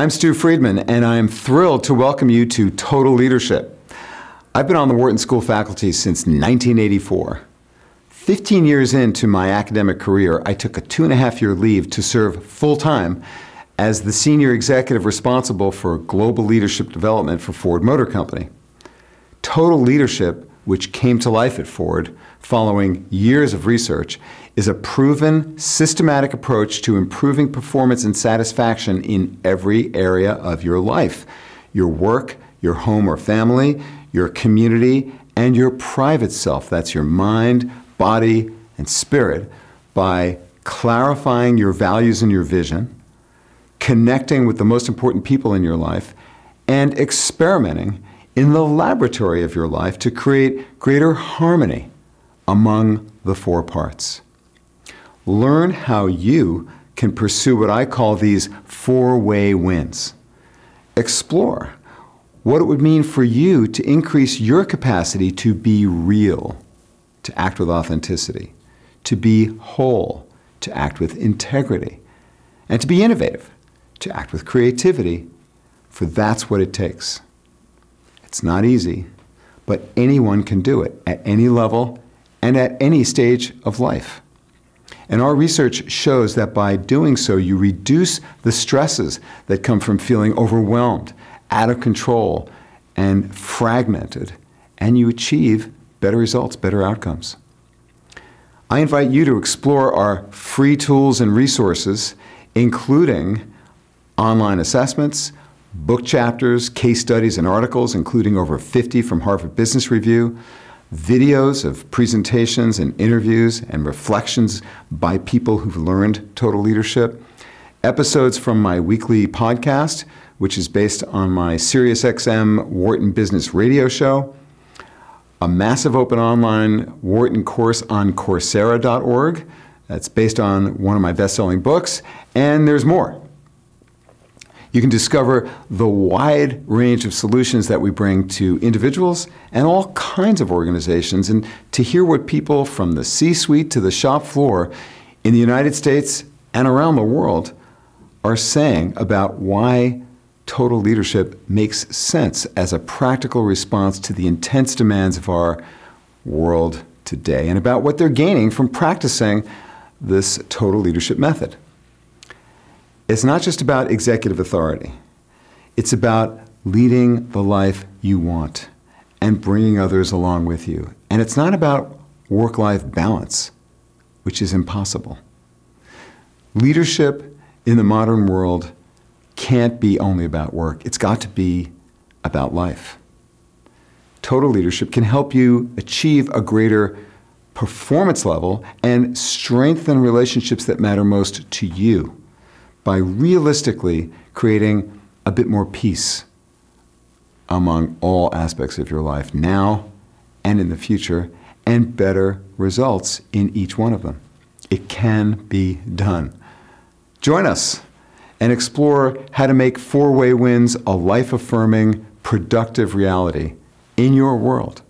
I'm Stu Friedman, and I am thrilled to welcome you to Total Leadership. I've been on the Wharton School faculty since 1984. 15 years into my academic career, I took a two and a half year leave to serve full time as the senior executive responsible for global leadership development for Ford Motor Company. Total Leadership which came to life at Ford following years of research, is a proven, systematic approach to improving performance and satisfaction in every area of your life your work, your home or family, your community, and your private self. That's your mind, body, and spirit by clarifying your values and your vision, connecting with the most important people in your life, and experimenting in the laboratory of your life to create greater harmony among the four parts. Learn how you can pursue what I call these four way wins. Explore what it would mean for you to increase your capacity to be real, to act with authenticity, to be whole, to act with integrity, and to be innovative, to act with creativity, for that's what it takes. It's not easy, but anyone can do it at any level and at any stage of life. And our research shows that by doing so, you reduce the stresses that come from feeling overwhelmed, out of control, and fragmented, and you achieve better results, better outcomes. I invite you to explore our free tools and resources, including online assessments, book chapters, case studies, and articles, including over 50 from Harvard Business Review, videos of presentations and interviews and reflections by people who've learned total leadership, episodes from my weekly podcast, which is based on my SiriusXM Wharton Business Radio show, a massive open online Wharton course on Coursera.org that's based on one of my best selling books, and there's more. You can discover the wide range of solutions that we bring to individuals and all kinds of organizations, and to hear what people from the C suite to the shop floor in the United States and around the world are saying about why total leadership makes sense as a practical response to the intense demands of our world today, and about what they're gaining from practicing this total leadership method. It's not just about executive authority, it's about leading the life you want and bringing others along with you. And it's not about work life balance, which is impossible. Leadership in the modern world can't be only about work, it's got to be about life. Total leadership can help you achieve a greater performance level and strengthen relationships that matter most to you by realistically creating a bit more peace among all aspects of your life now and in the future and better results in each one of them. It can be done. Join us and explore how to make four way wins a life affirming, productive reality in your world.